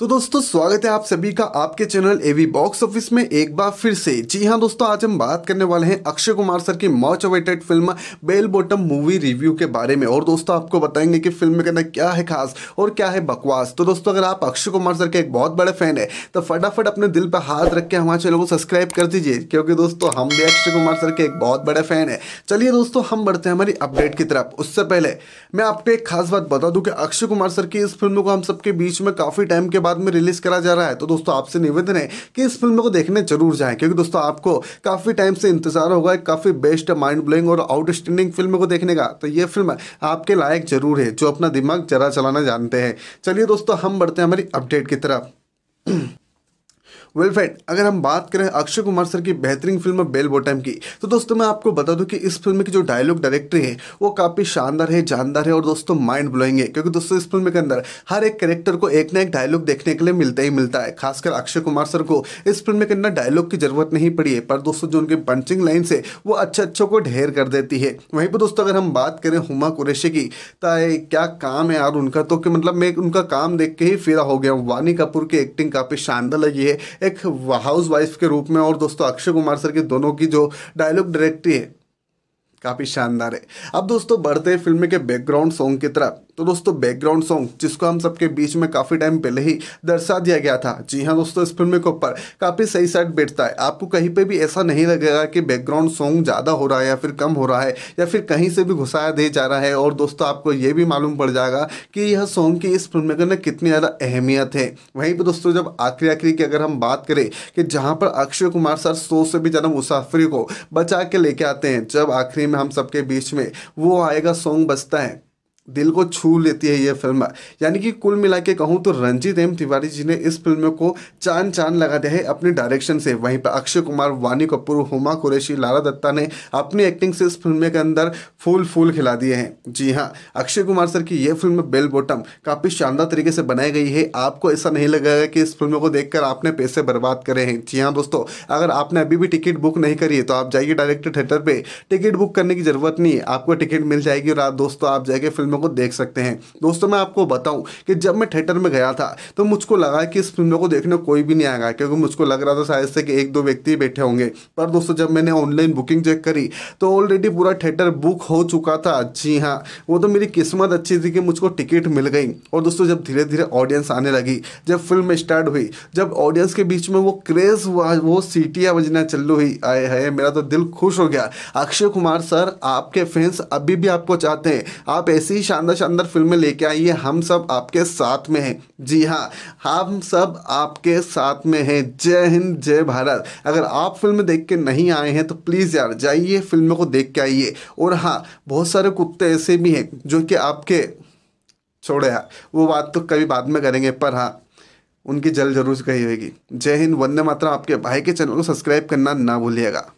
तो दोस्तों स्वागत है आप सभी का आपके चैनल एवी बॉक्स ऑफिस में एक बार फिर से जी हाँ दोस्तों आज हम बात करने वाले हैं अक्षय कुमार सर की much awaited film bell bottom movie review के बारे में और दोस्तों आपको बताएंगे कि फिल्म में कहना क्या है खास और क्या है बकवास तो दोस्तों अगर आप अक्षय कुमार सर के एक बहुत बड़े फैन है तो फटाफट अपने दिल पर हाथ रख के हमारे चैनल को सब्सक्राइब कर दीजिए क्योंकि दोस्तों हम भी अक्षय कुमार सर के एक बहुत बड़े फैन है चलिए दोस्तों हम बढ़ते हैं हमारी अपडेट की तरफ उससे पहले मैं आपको एक खास बात बता दूँ कि अक्षय कुमार सर की इस फिल्म को हम सबके बीच में काफ़ी टाइम के बाद में रिलीज़ करा जा रहा है तो दोस्तों आपसे निवेदन है कि इस फिल्म को देखने जरूर जाएँ क्योंकि दोस्तों आपको काफ़ी टाइम से इंतजार होगा काफ़ी बेस्ट माइंड ब्लोइंग और आउटस्टैंडिंग फिल्म को देखने का तो ये फिल्म आपके लायक जरूर है जो अपना दिमाग जरा चलाना जानते हैं चलिए दोस्तों हम बढ़ते हैं हमारी अपडेट की तरफ वेल फ्रेंड अगर हम बात करें अक्षय कुमार सर की बेहतरीन फिल्म बेल बॉटम की तो दोस्तों मैं आपको बता दूं कि इस फिल्म की जो डायलॉग डायरेक्टरी है वो काफ़ी शानदार है जानदार है और दोस्तों माइंड ब्लोइंग है क्योंकि दोस्तों इस फिल्म के अंदर हर एक कैरेक्टर को एक ना एक डायलॉग देखने के लिए मिलता ही मिलता है खासकर अक्षय कुमार सर को इस फिल्म के अंदर डायलॉग की जरूरत नहीं पड़ी है पर दोस्तों जो उनकी पंचिंग लाइन है वो अच्छे अच्छों को ढेर कर देती है वहीं पर दोस्तों अगर हम बात करें हुमा कुरेशी की तो क्या काम है यार उनका तो कि मतलब मैं उनका काम देख के ही फिरा हो गया वानी कपूर की एक्टिंग काफ़ी शानदार लगी है एक हाउस वाइफ के रूप में और दोस्तों अक्षय कुमार सर की दोनों की जो डायलॉग डायरेक्टरी है काफ़ी शानदार है अब दोस्तों बढ़ते हैं फिल्म के बैकग्राउंड सॉन्ग की तरफ तो दोस्तों बैकग्राउंड सॉन्ग जिसको हम सबके बीच में काफ़ी टाइम पहले ही दर्शा दिया गया था जी हाँ दोस्तों इस फिल्म के ऊपर काफ़ी सही साइड बैठता है आपको कहीं पर भी ऐसा नहीं लगेगा कि बैकग्राउंड सॉन्ग ज़्यादा हो रहा है या फिर कम हो रहा है या फिर कहीं से भी घुसाया दे जा रहा है और दोस्तों आपको ये भी मालूम पड़ जाएगा कि यह सॉन्ग की इस फिल्म में कितनी ज़्यादा अहमियत है वहीं पर दोस्तों जब आखिरी आखिरी की अगर हम बात करें कि जहाँ पर अक्षय कुमार सर सौ से भी ज़्यादा मुसाफिर को बचा के लेके आते हैं जब आखिरी में हम सबके बीच में वो आएगा सॉन्ग बजता है दिल को छू लेती है ये फिल्म यानी कि कुल मिला के कहूँ तो रंजीत एम तिवारी जी ने इस फिल्म को चांद चांद लगा दिया है अपने डायरेक्शन से वहीं पर अक्षय कुमार वानी कपूर हुमा कुरेशी लारा दत्ता ने अपनी एक्टिंग से इस फिल्म के अंदर फूल फूल खिला दिए हैं जी हाँ अक्षय कुमार सर की यह फिल्म बेल बॉटम काफ़ी शानदार तरीके से बनाई गई है आपको ऐसा नहीं लगेगा कि इस फिल्म को देखकर आपने पैसे बर्बाद करे हैं जी हाँ दोस्तों अगर आपने अभी भी टिकट बुक नहीं करी है तो आप जाइए डायरेक्ट थिएटर पर टिकट बुक करने की ज़रूरत नहीं है आपको टिकट मिल जाएगी और आप दोस्तों आप जाके फिल्म फिल्मों को देख सकते हैं दोस्तों मैं आपको बताऊं कि जब मैं थिएटर में गया था तो मुझको लगा कि इस फिल्म को देखने कोई भी नहीं आएगा क्योंकि मुझको लग रहा था शायद से कि एक दो व्यक्ति बैठे होंगे पर दोस्तों जब मैंने ऑनलाइन बुकिंग चेक करी तो ऑलरेडी पूरा थिएटर बुक हो चुका था जी हाँ वो तो मेरी किस्मत अच्छी थी कि मुझको टिकट मिल गई और दोस्तों जब धीरे धीरे ऑडियंस आने लगी जब फिल्म स्टार्ट हुई जब ऑडियंस के बीच में वो क्रेज़ हुआ वो सीटियाँ बजना चल हुई आए है मेरा तो दिल खुश हो गया अक्षय कुमार सर आपके फैंस अभी भी आपको चाहते हैं आप ऐसी शानदार शानदार फिल्में लेके आई है हम सब आपके साथ में हैं जी हाँ हम सब आपके साथ में हैं जय हिंद जय भारत अगर आप फिल्म देख के नहीं आए हैं तो प्लीज़ यार जाइए फिल्म को देख के आइए और हाँ बहुत सारे कुत्ते ऐसे भी हैं जो कि आपके छोड़े यार वो बात तो कभी बाद में करेंगे पर हाँ उनकी जल जरूर गई होगी जय हिंद वंदे मात्रा आपके भाई के चैनल को सब्सक्राइब करना ना भूलिएगा